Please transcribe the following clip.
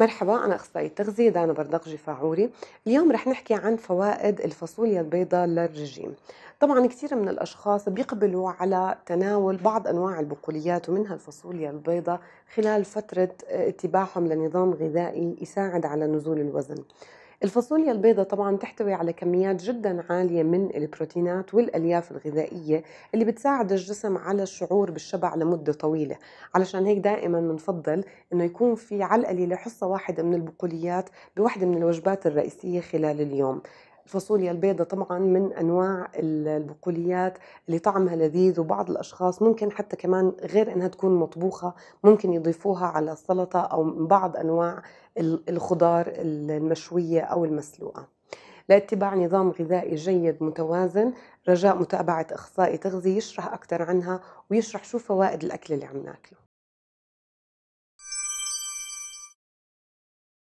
مرحبا أنا أخصائية تغذية دانا بردقجي فاعوري اليوم رح نحكي عن فوائد الفاصوليا البيضاء للرجيم طبعا كثير من الأشخاص بيقبلوا على تناول بعض أنواع البقوليات ومنها الفاصوليا البيضاء خلال فترة آه، اتباعهم لنظام غذائي يساعد على نزول الوزن الفاصوليا البيضاء طبعا تحتوي على كميات جدا عالية من البروتينات والألياف الغذائية اللي بتساعد الجسم على الشعور بالشبع لمدة طويلة علشان هيك دائما بنفضل انه يكون في على القليلة حصة واحدة من البقوليات بوحدة من الوجبات الرئيسية خلال اليوم الفاصوليا البيضة طبعا من انواع البقوليات اللي طعمها لذيذ وبعض الاشخاص ممكن حتى كمان غير انها تكون مطبوخه ممكن يضيفوها على السلطه او بعض انواع الخضار المشويه او المسلوقه. لاتباع نظام غذائي جيد متوازن رجاء متابعة أخصائي تغذية يشرح أكثر عنها ويشرح شو فوائد الأكل اللي عم ناكله